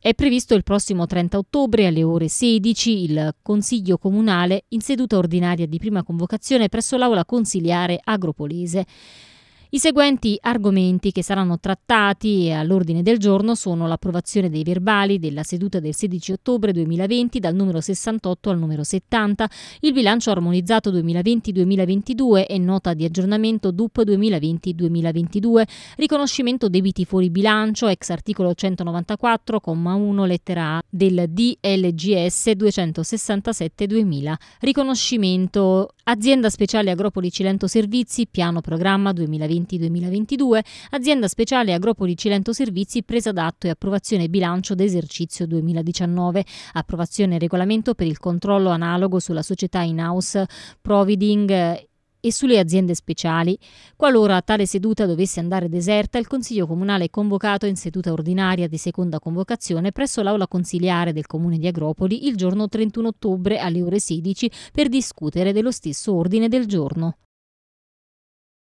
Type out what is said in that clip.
È previsto il prossimo 30 ottobre alle ore 16 il Consiglio Comunale in seduta ordinaria di prima convocazione presso l'Aula Consiliare Agropolese. I seguenti argomenti che saranno trattati all'ordine del giorno sono l'approvazione dei verbali della seduta del 16 ottobre 2020 dal numero 68 al numero 70, il bilancio armonizzato 2020-2022 e nota di aggiornamento DUP 2020-2022, riconoscimento debiti fuori bilancio ex articolo 194,1 lettera A del DLGS 267-2000, riconoscimento azienda speciale Agropoli Cilento Servizi, piano programma 2020 2020-2022, azienda speciale Agropoli Cilento Servizi presa d'atto e approvazione bilancio d'esercizio 2019, approvazione e regolamento per il controllo analogo sulla società in-house Providing eh, e sulle aziende speciali. Qualora tale seduta dovesse andare deserta, il Consiglio Comunale è convocato in seduta ordinaria di seconda convocazione presso l'Aula Consiliare del Comune di Agropoli il giorno 31 ottobre alle ore 16 per discutere dello stesso ordine del giorno.